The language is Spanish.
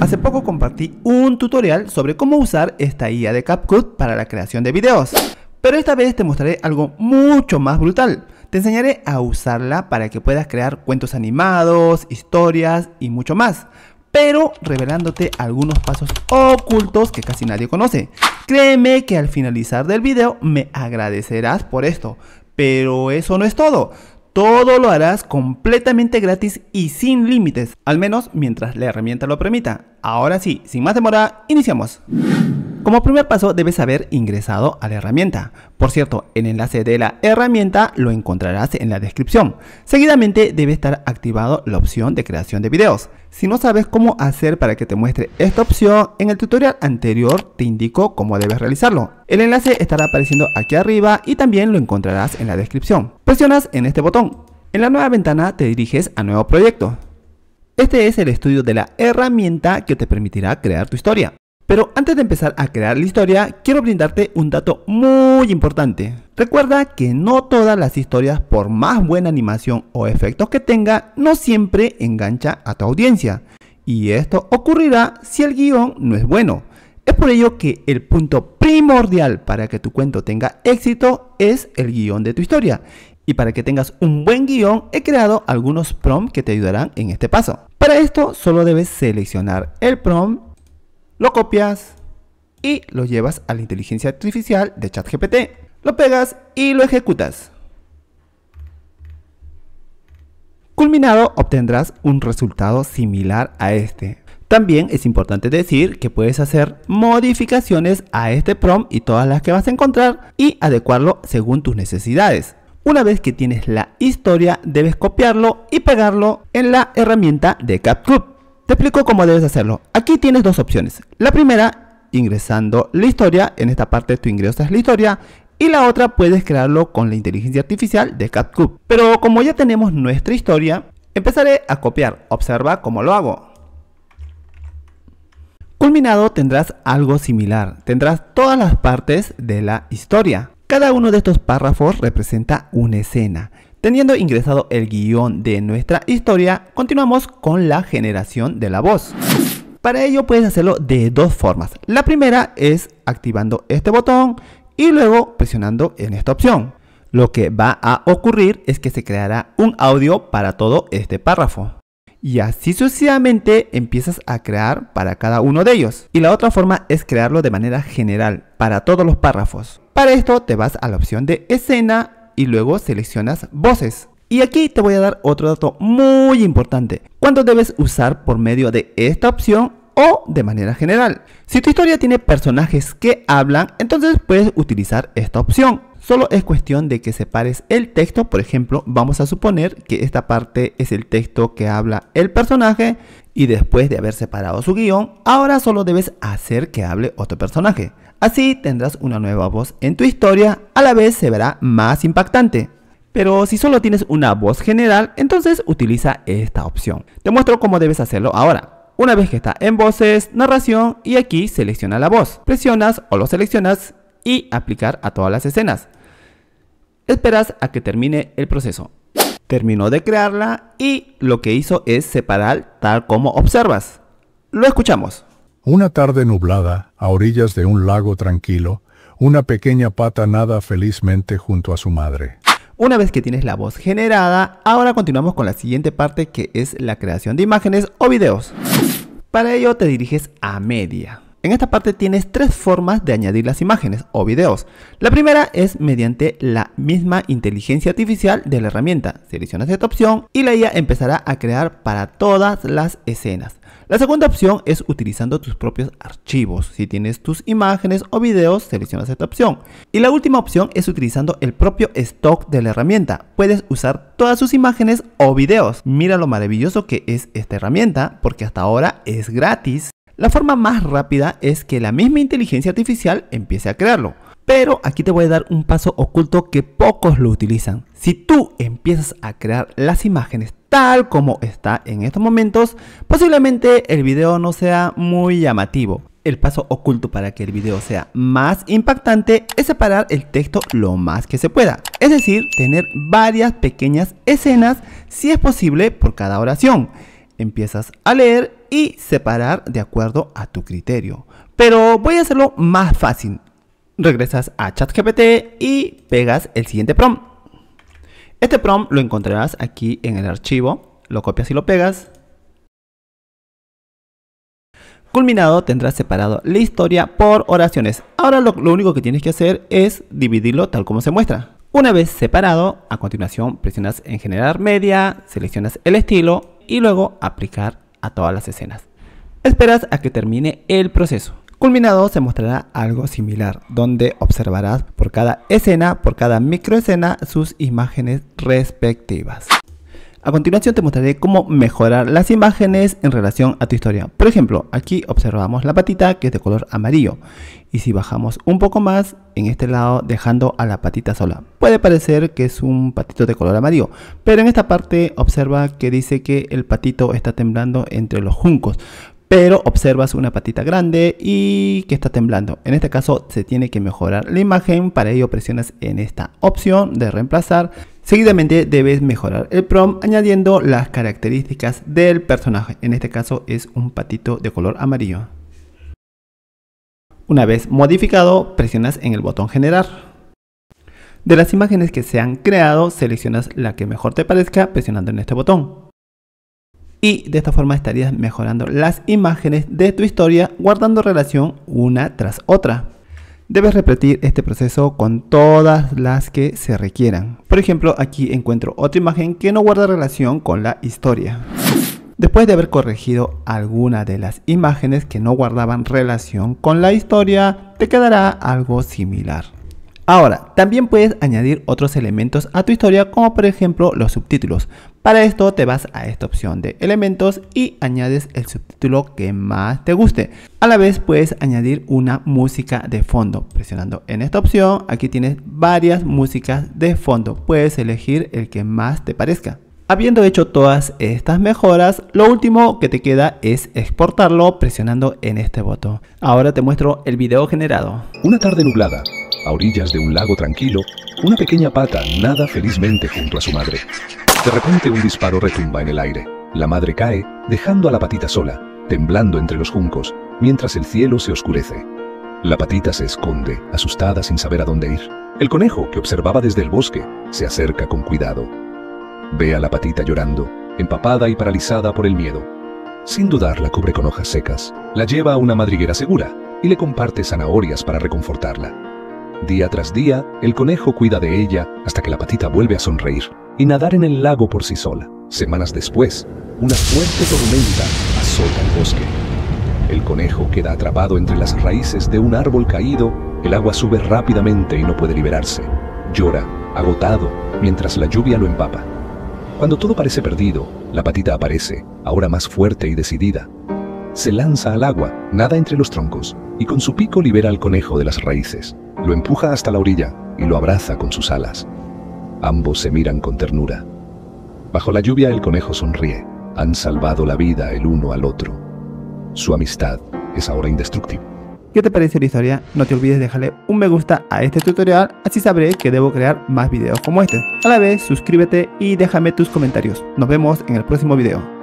Hace poco compartí un tutorial sobre cómo usar esta IA de CapCut para la creación de videos, pero esta vez te mostraré algo mucho más brutal. Te enseñaré a usarla para que puedas crear cuentos animados, historias y mucho más, pero revelándote algunos pasos ocultos que casi nadie conoce. Créeme que al finalizar del video me agradecerás por esto, pero eso no es todo. Todo lo harás completamente gratis y sin límites, al menos mientras la herramienta lo permita. Ahora sí, sin más demora, iniciamos. Como primer paso debes haber ingresado a la herramienta. Por cierto, el enlace de la herramienta lo encontrarás en la descripción. Seguidamente debe estar activado la opción de creación de videos. Si no sabes cómo hacer para que te muestre esta opción, en el tutorial anterior te indico cómo debes realizarlo. El enlace estará apareciendo aquí arriba y también lo encontrarás en la descripción. Presionas en este botón. En la nueva ventana te diriges a nuevo proyecto. Este es el estudio de la herramienta que te permitirá crear tu historia. Pero antes de empezar a crear la historia, quiero brindarte un dato muy importante. Recuerda que no todas las historias, por más buena animación o efectos que tenga, no siempre engancha a tu audiencia. Y esto ocurrirá si el guión no es bueno. Es por ello que el punto primordial para que tu cuento tenga éxito es el guión de tu historia. Y para que tengas un buen guión, he creado algunos prompts que te ayudarán en este paso. Para esto solo debes seleccionar el prompt lo copias y lo llevas a la inteligencia artificial de ChatGPT. Lo pegas y lo ejecutas. Culminado obtendrás un resultado similar a este. También es importante decir que puedes hacer modificaciones a este prompt y todas las que vas a encontrar y adecuarlo según tus necesidades. Una vez que tienes la historia debes copiarlo y pegarlo en la herramienta de CapCut. Te explico cómo debes hacerlo. Aquí tienes dos opciones. La primera, ingresando la historia. En esta parte tú ingresas la historia. Y la otra puedes crearlo con la inteligencia artificial de CapCut. Pero como ya tenemos nuestra historia, empezaré a copiar. Observa cómo lo hago. Culminado tendrás algo similar. Tendrás todas las partes de la historia. Cada uno de estos párrafos representa una escena Teniendo ingresado el guión de nuestra historia, continuamos con la generación de la voz. Para ello puedes hacerlo de dos formas. La primera es activando este botón y luego presionando en esta opción. Lo que va a ocurrir es que se creará un audio para todo este párrafo. Y así sucesivamente empiezas a crear para cada uno de ellos. Y la otra forma es crearlo de manera general, para todos los párrafos. Para esto te vas a la opción de escena y luego seleccionas voces. Y aquí te voy a dar otro dato muy importante. ¿Cuánto debes usar por medio de esta opción o de manera general? Si tu historia tiene personajes que hablan, entonces puedes utilizar esta opción. Solo es cuestión de que separes el texto, por ejemplo, vamos a suponer que esta parte es el texto que habla el personaje y después de haber separado su guión, ahora solo debes hacer que hable otro personaje. Así tendrás una nueva voz en tu historia, a la vez se verá más impactante. Pero si solo tienes una voz general, entonces utiliza esta opción. Te muestro cómo debes hacerlo ahora. Una vez que está en voces, narración y aquí selecciona la voz. Presionas o lo seleccionas y aplicar a todas las escenas. Esperas a que termine el proceso. Terminó de crearla y lo que hizo es separar tal como observas. Lo escuchamos. Una tarde nublada, a orillas de un lago tranquilo, una pequeña pata nada felizmente junto a su madre. Una vez que tienes la voz generada, ahora continuamos con la siguiente parte que es la creación de imágenes o videos. Para ello te diriges a media. En esta parte tienes tres formas de añadir las imágenes o videos. La primera es mediante la misma inteligencia artificial de la herramienta. Seleccionas esta opción y la IA empezará a crear para todas las escenas. La segunda opción es utilizando tus propios archivos. Si tienes tus imágenes o videos, seleccionas esta opción. Y la última opción es utilizando el propio stock de la herramienta. Puedes usar todas sus imágenes o videos. Mira lo maravilloso que es esta herramienta porque hasta ahora es gratis. La forma más rápida es que la misma inteligencia artificial empiece a crearlo. Pero aquí te voy a dar un paso oculto que pocos lo utilizan. Si tú empiezas a crear las imágenes tal como está en estos momentos, posiblemente el video no sea muy llamativo. El paso oculto para que el video sea más impactante es separar el texto lo más que se pueda. Es decir, tener varias pequeñas escenas, si es posible, por cada oración. Empiezas a leer y separar de acuerdo a tu criterio. Pero voy a hacerlo más fácil. Regresas a ChatGPT y pegas el siguiente prompt. Este prompt lo encontrarás aquí en el archivo, lo copias y lo pegas. Culminado tendrás separado la historia por oraciones. Ahora lo, único que tienes que hacer es dividirlo tal como se muestra. Una vez separado, a continuación presionas en generar media, seleccionas el estilo y luego aplicar a todas las escenas. Esperas a que termine el proceso. Culminado se mostrará algo similar, donde observarás por cada escena, por cada microescena, sus imágenes respectivas. A continuación te mostraré cómo mejorar las imágenes en relación a tu historia. Por ejemplo, aquí observamos la patita que es de color amarillo. Y si bajamos un poco más, en este lado dejando a la patita sola. Puede parecer que es un patito de color amarillo, pero en esta parte observa que dice que el patito está temblando entre los juncos pero observas una patita grande y que está temblando. En este caso se tiene que mejorar la imagen, para ello presionas en esta opción de reemplazar Seguidamente debes mejorar el PROM añadiendo las características del personaje, en este caso es un patito de color amarillo. Una vez modificado, presionas en el botón generar. De las imágenes que se han creado, seleccionas la que mejor te parezca presionando en este botón. Y de esta forma estarías mejorando las imágenes de tu historia guardando relación una tras otra. Debes repetir este proceso con todas las que se requieran. Por ejemplo, aquí encuentro otra imagen que no guarda relación con la historia. Después de haber corregido alguna de las imágenes que no guardaban relación con la historia, te quedará algo similar. Ahora, también puedes añadir otros elementos a tu historia como por ejemplo los subtítulos. Para esto te vas a esta opción de elementos y añades el subtítulo que más te guste. A la vez puedes añadir una música de fondo. Presionando en esta opción, aquí tienes varias músicas de fondo. Puedes elegir el que más te parezca. Habiendo hecho todas estas mejoras, lo último que te queda es exportarlo presionando en este botón. Ahora te muestro el video generado. Una tarde nublada, a orillas de un lago tranquilo, una pequeña pata nada felizmente junto a su madre. De repente un disparo retumba en el aire. La madre cae, dejando a la patita sola, temblando entre los juncos, mientras el cielo se oscurece. La patita se esconde, asustada sin saber a dónde ir. El conejo, que observaba desde el bosque, se acerca con cuidado. Ve a la patita llorando, empapada y paralizada por el miedo. Sin dudar la cubre con hojas secas, la lleva a una madriguera segura y le comparte zanahorias para reconfortarla. Día tras día, el conejo cuida de ella hasta que la patita vuelve a sonreír y nadar en el lago por sí sola. Semanas después, una fuerte tormenta azota el bosque. El conejo queda atrapado entre las raíces de un árbol caído, el agua sube rápidamente y no puede liberarse. Llora, agotado, mientras la lluvia lo empapa. Cuando todo parece perdido, la patita aparece, ahora más fuerte y decidida. Se lanza al agua, nada entre los troncos, y con su pico libera al conejo de las raíces. Lo empuja hasta la orilla y lo abraza con sus alas. Ambos se miran con ternura. Bajo la lluvia el conejo sonríe. Han salvado la vida el uno al otro. Su amistad es ahora indestructible. ¿Qué te parece la historia? No te olvides de dejarle un me gusta a este tutorial, así sabré que debo crear más videos como este. A la vez, suscríbete y déjame tus comentarios. Nos vemos en el próximo video.